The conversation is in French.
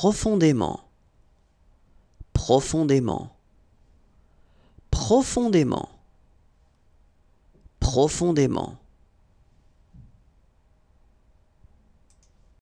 profondément, profondément, profondément, profondément.